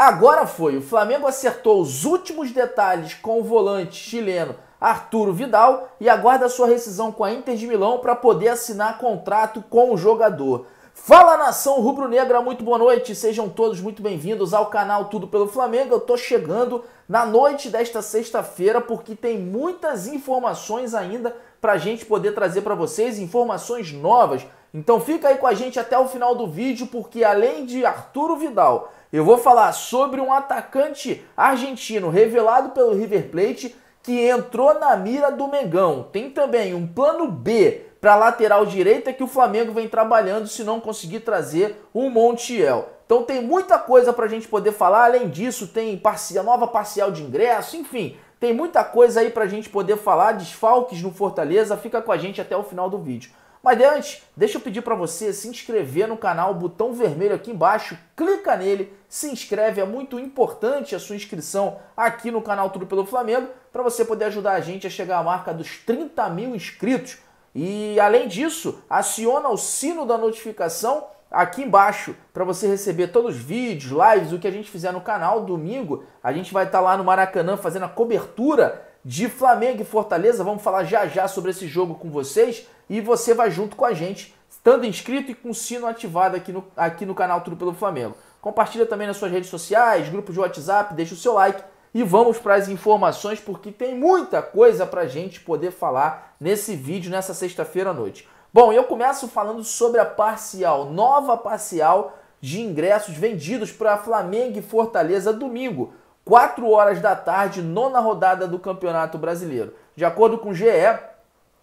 Agora foi. O Flamengo acertou os últimos detalhes com o volante chileno Arturo Vidal e aguarda sua rescisão com a Inter de Milão para poder assinar contrato com o jogador. Fala nação rubro-negra, muito boa noite, sejam todos muito bem-vindos ao canal Tudo pelo Flamengo. Eu tô chegando na noite desta sexta-feira porque tem muitas informações ainda para a gente poder trazer para vocês, informações novas então fica aí com a gente até o final do vídeo, porque além de Arturo Vidal, eu vou falar sobre um atacante argentino revelado pelo River Plate que entrou na mira do Mengão. Tem também um plano B para lateral direita que o Flamengo vem trabalhando se não conseguir trazer o Montiel. Então tem muita coisa para a gente poder falar. Além disso, tem a nova parcial de ingresso, enfim. Tem muita coisa aí para a gente poder falar. Desfalques no Fortaleza. Fica com a gente até o final do vídeo. Mas antes, deixa eu pedir para você se inscrever no canal, o botão vermelho aqui embaixo, clica nele, se inscreve, é muito importante a sua inscrição aqui no canal Tudo pelo Flamengo, para você poder ajudar a gente a chegar à marca dos 30 mil inscritos. E além disso, aciona o sino da notificação aqui embaixo para você receber todos os vídeos, lives, o que a gente fizer no canal. Domingo a gente vai estar tá lá no Maracanã fazendo a cobertura de Flamengo e Fortaleza. Vamos falar já já sobre esse jogo com vocês e você vai junto com a gente, estando inscrito e com o sino ativado aqui no, aqui no canal Tudo pelo Flamengo. Compartilha também nas suas redes sociais, grupos de WhatsApp, deixa o seu like e vamos para as informações porque tem muita coisa para a gente poder falar nesse vídeo nessa sexta-feira à noite. Bom, eu começo falando sobre a parcial, nova parcial de ingressos vendidos para Flamengo e Fortaleza domingo. 4 horas da tarde, nona rodada do Campeonato Brasileiro. De acordo com o GE,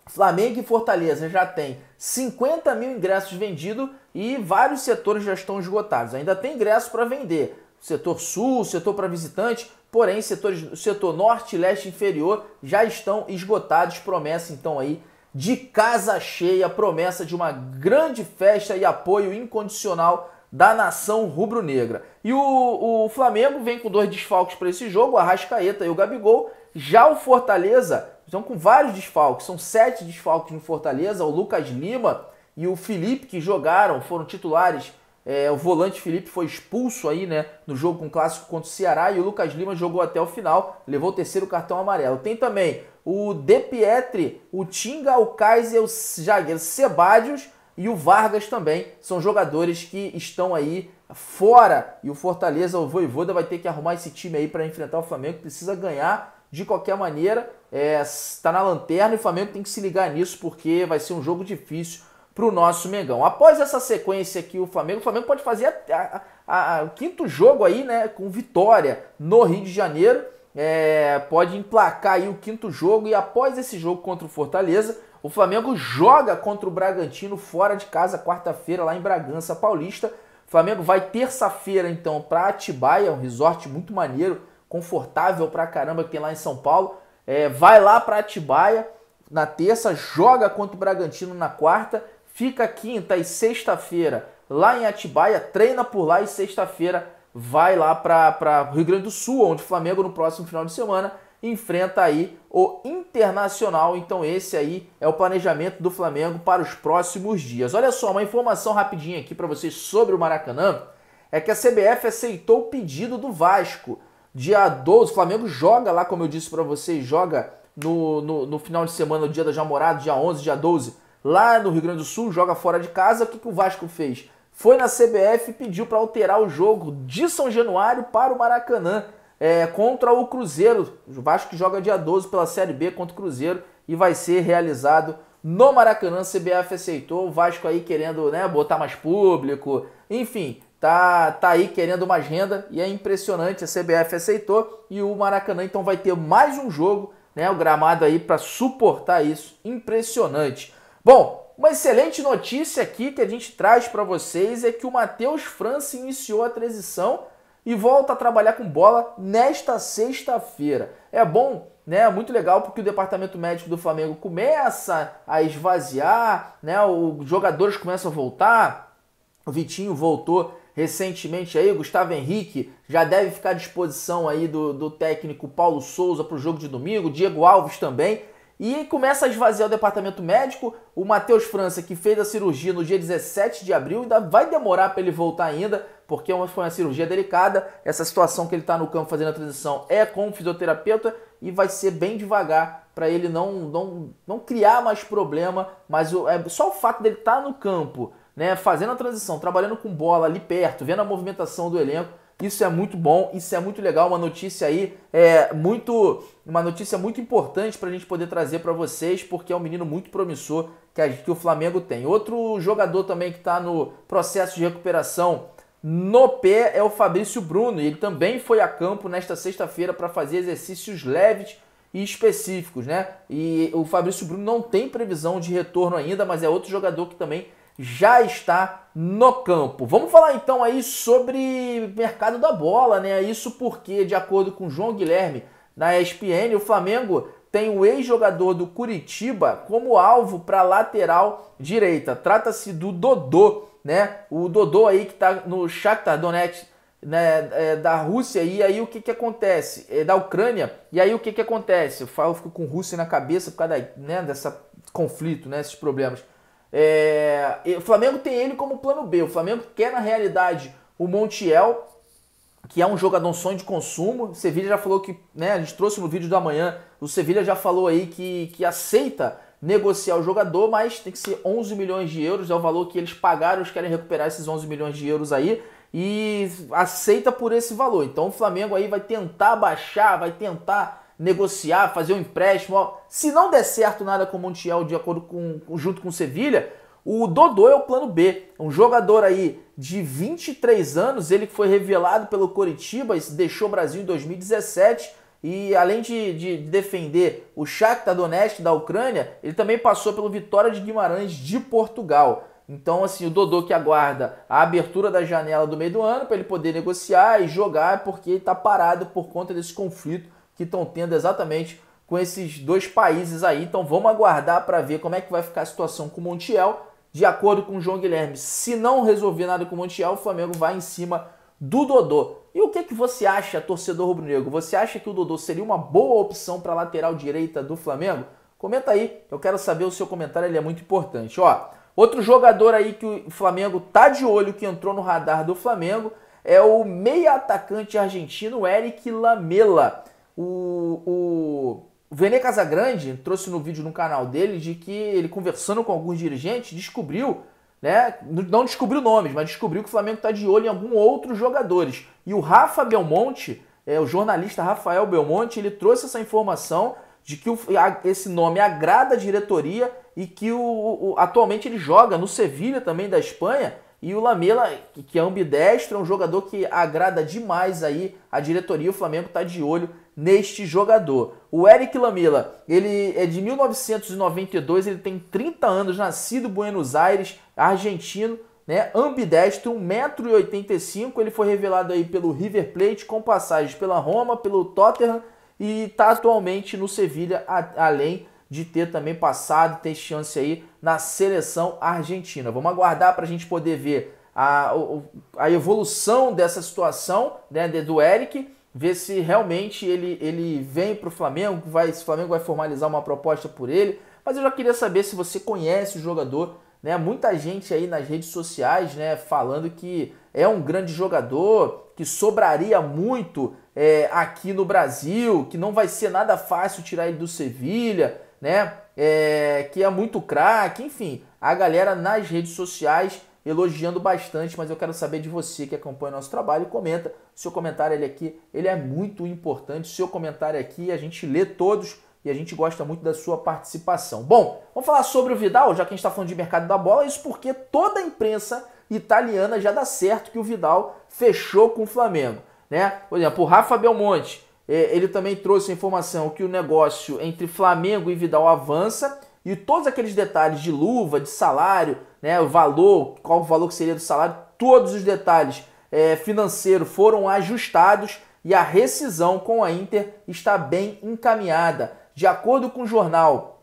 Flamengo e Fortaleza já têm 50 mil ingressos vendidos e vários setores já estão esgotados. Ainda tem ingressos para vender. Setor sul, setor para visitante, porém setores, setor norte e leste inferior já estão esgotados. Promessa então aí de casa cheia, promessa de uma grande festa e apoio incondicional da nação rubro-negra. E o, o Flamengo vem com dois desfalques para esse jogo, a Arrascaeta e o Gabigol. Já o Fortaleza, estão com vários desfalques, são sete desfalques no Fortaleza, o Lucas Lima e o Felipe que jogaram, foram titulares. É, o volante Felipe foi expulso aí, né, no jogo com o clássico contra o Ceará e o Lucas Lima jogou até o final, levou o terceiro cartão amarelo. Tem também o De Pietri, o Tinga, o Kaiser, o Jaguer Sebadios e o Vargas também são jogadores que estão aí fora. E o Fortaleza, o Voivoda, vai ter que arrumar esse time aí para enfrentar o Flamengo. Precisa ganhar de qualquer maneira. Está é, tá na lanterna e o Flamengo tem que se ligar nisso porque vai ser um jogo difícil para o nosso Mengão. Após essa sequência aqui, o Flamengo, o Flamengo pode fazer a, a, a, o quinto jogo aí, né, com vitória no Rio de Janeiro. É, pode emplacar aí o quinto jogo e após esse jogo contra o Fortaleza, o Flamengo joga contra o Bragantino fora de casa quarta-feira lá em Bragança Paulista. O Flamengo vai terça-feira então para Atibaia, é um resort muito maneiro, confortável pra caramba que tem lá em São Paulo. É, vai lá para Atibaia na terça, joga contra o Bragantino na quarta, fica quinta e sexta-feira lá em Atibaia, treina por lá e sexta-feira vai lá para Rio Grande do Sul, onde o Flamengo no próximo final de semana enfrenta aí o Internacional. Então esse aí é o planejamento do Flamengo para os próximos dias. Olha só, uma informação rapidinha aqui para vocês sobre o Maracanã é que a CBF aceitou o pedido do Vasco. Dia 12, o Flamengo joga lá, como eu disse para vocês, joga no, no, no, final de semana, o dia da Jamorada, dia 11, dia 12, lá no Rio Grande do Sul, joga fora de casa. O que, que o Vasco fez? Foi na CBF e pediu para alterar o jogo de São Januário para o Maracanã é, contra o Cruzeiro. O Vasco que joga dia 12 pela Série B contra o Cruzeiro e vai ser realizado no Maracanã. a CBF aceitou, o Vasco aí querendo né, botar mais público, enfim, tá, tá aí querendo mais renda e é impressionante. A CBF aceitou e o Maracanã então vai ter mais um jogo, né, o gramado aí para suportar isso. Impressionante. Bom, uma excelente notícia aqui que a gente traz para vocês é que o Matheus França iniciou a transição e volta a trabalhar com bola nesta sexta-feira. É bom, né? Muito legal porque o departamento médico do Flamengo começa a esvaziar, né? Os jogadores começam a voltar. O Vitinho voltou recentemente aí, Gustavo Henrique já deve ficar à disposição aí do, do técnico Paulo Souza para o jogo de domingo, Diego Alves também. E começa a esvaziar o departamento médico. O Matheus França, que fez a cirurgia no dia 17 de abril, ainda vai demorar para ele voltar ainda porque uma, foi uma cirurgia delicada. Essa situação que ele está no campo fazendo a transição é com o fisioterapeuta e vai ser bem devagar para ele não, não, não criar mais problema. Mas o, é, só o fato dele estar tá no campo, né, fazendo a transição, trabalhando com bola ali perto, vendo a movimentação do elenco, isso é muito bom, isso é muito legal, uma notícia aí é muito, uma notícia muito importante para a gente poder trazer para vocês, porque é um menino muito promissor que, a, que o Flamengo tem. Outro jogador também que está no processo de recuperação no pé é o Fabrício Bruno e ele também foi a campo nesta sexta-feira para fazer exercícios leves e específicos, né? E o Fabrício Bruno não tem previsão de retorno ainda, mas é outro jogador que também já está no campo. Vamos falar então aí sobre mercado da bola, né? Isso porque, de acordo com João Guilherme na ESPN, o Flamengo tem o ex-jogador do Curitiba como alvo para lateral direita. Trata-se do Dodô, né? O Dodô aí que tá no Shakhtar Donetsk, né, é, da Rússia, e aí o que que acontece? É, da Ucrânia, e aí o que que acontece? Eu falo, fico com Rússia na cabeça por causa da, né, dessa conflito, né, esses problemas. É, o Flamengo tem ele como plano B. O Flamengo quer, na realidade, o Montiel, que é um jogador um sonho de consumo. O Sevilha já falou que, né, a gente trouxe no vídeo da manhã, o Sevilha já falou aí que, que aceita negociar o jogador, mas tem que ser 11 milhões de euros, é o valor que eles pagaram, eles querem recuperar esses 11 milhões de euros aí e aceita por esse valor. Então o Flamengo aí vai tentar baixar, vai tentar negociar, fazer um empréstimo. Se não der certo nada com o Montiel de acordo com junto com o Sevilha, o Dodô é o plano B, um jogador aí de 23 anos, ele que foi revelado pelo Coritiba e deixou o Brasil em 2017 e além de, de, defender o Shakhtar Donetsk da Ucrânia, ele também passou pelo Vitória de Guimarães de Portugal. Então, assim, o Dodô que aguarda a abertura da janela do meio do ano para ele poder negociar e jogar, é porque ele está parado por conta desse conflito que estão tendo exatamente com esses dois países aí. Então, vamos aguardar para ver como é que vai ficar a situação com o Montiel. De acordo com o João Guilherme, se não resolver nada com o Montiel, o Flamengo vai em cima do Dodô. E o que, que você acha, torcedor rubro-negro? Você acha que o Dodô seria uma boa opção para lateral direita do Flamengo? Comenta aí, eu quero saber o seu comentário, ele é muito importante. Ó, outro jogador aí que o Flamengo tá de olho, que entrou no radar do Flamengo, é o meia atacante argentino Eric Lamela. O, o Vene Casagrande trouxe no vídeo no canal dele de que ele conversando com alguns dirigentes descobriu né? Não descobriu nomes, mas descobriu que o Flamengo está de olho em alguns outros jogadores. E o Rafa Belmonte, é, o jornalista Rafael Belmonte, ele trouxe essa informação de que o, a, esse nome agrada a diretoria e que o, o, atualmente ele joga no Sevilha também da Espanha e o Lamela, que é ambidestro, é um jogador que agrada demais aí a diretoria. O Flamengo está de olho neste jogador. O Eric Lamela, ele é de 1992, ele tem 30 anos, nascido em Buenos Aires, argentino, né? Ambidestro, 1,85m. Ele foi revelado aí pelo River Plate, com passagens pela Roma, pelo Tottenham e está atualmente no Sevilha, além de ter também passado, ter chance aí na seleção argentina. Vamos aguardar para a gente poder ver a, a evolução dessa situação né, do Eric, ver se realmente ele, ele vem para o Flamengo, vai, se o Flamengo vai formalizar uma proposta por ele. Mas eu já queria saber se você conhece o jogador, né? Muita gente aí nas redes sociais, né, falando que é um grande jogador, que sobraria muito é, aqui no Brasil, que não vai ser nada fácil tirar ele do Sevilha, né? É, que é muito craque, enfim. A galera nas redes sociais elogiando bastante, mas eu quero saber de você que acompanha o nosso trabalho comenta. Seu comentário ele aqui, ele é muito importante. Seu comentário aqui, a gente lê todos e a gente gosta muito da sua participação. Bom, vamos falar sobre o Vidal, já que a gente está falando de mercado da bola, isso porque toda a imprensa italiana já dá certo que o Vidal fechou com o Flamengo. Né? Por exemplo, o Rafa Belmonte é, ele também trouxe a informação que o negócio entre Flamengo e Vidal avança e todos aqueles detalhes de luva, de salário, né, o valor, qual o valor que seria do salário, todos os detalhes é, financeiros foram ajustados e a rescisão com a Inter está bem encaminhada. De acordo com o jornal,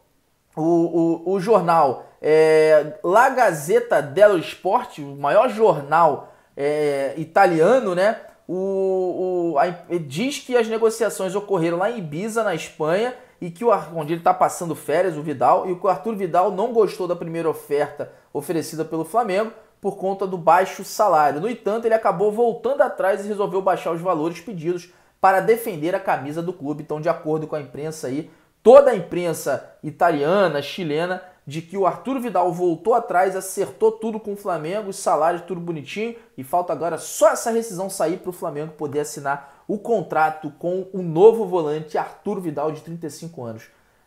o, o, o jornal é, La Gazzetta dello Sport, o maior jornal é, italiano, né? O, o a, eh, diz que as negociações ocorreram lá em Ibiza, na Espanha, e que o onde ele está passando férias, o Vidal, e o Arthur Vidal não gostou da primeira oferta oferecida pelo Flamengo por conta do baixo salário. No entanto, ele acabou voltando atrás e resolveu baixar os valores pedidos para defender a camisa do clube. Então, de acordo com a imprensa aí, toda a imprensa italiana, chilena, de que o Arthur Vidal voltou atrás, acertou tudo com o Flamengo, os salários tudo bonitinho, e falta agora só essa rescisão sair para o Flamengo poder assinar o contrato com o novo volante Arthur Vidal, de 35 anos.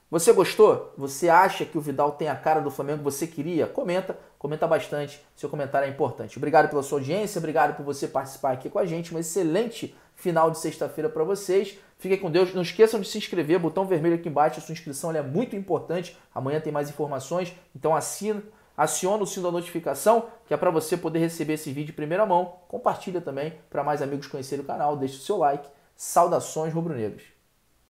Você gostou? Você acha que o Vidal tem a cara do Flamengo? Você queria? Comenta, comenta bastante, seu comentário é importante. Obrigado pela sua audiência, obrigado por você participar aqui com a gente, uma excelente final de sexta-feira para vocês. Fiquem com Deus. Não esqueçam de se inscrever, botão vermelho aqui embaixo. A sua inscrição é muito importante. Amanhã tem mais informações, então assina, aciona o sino da notificação, que é para você poder receber esse vídeo de primeira mão. Compartilha também para mais amigos conhecerem o canal, deixe o seu like. Saudações rubro-negros.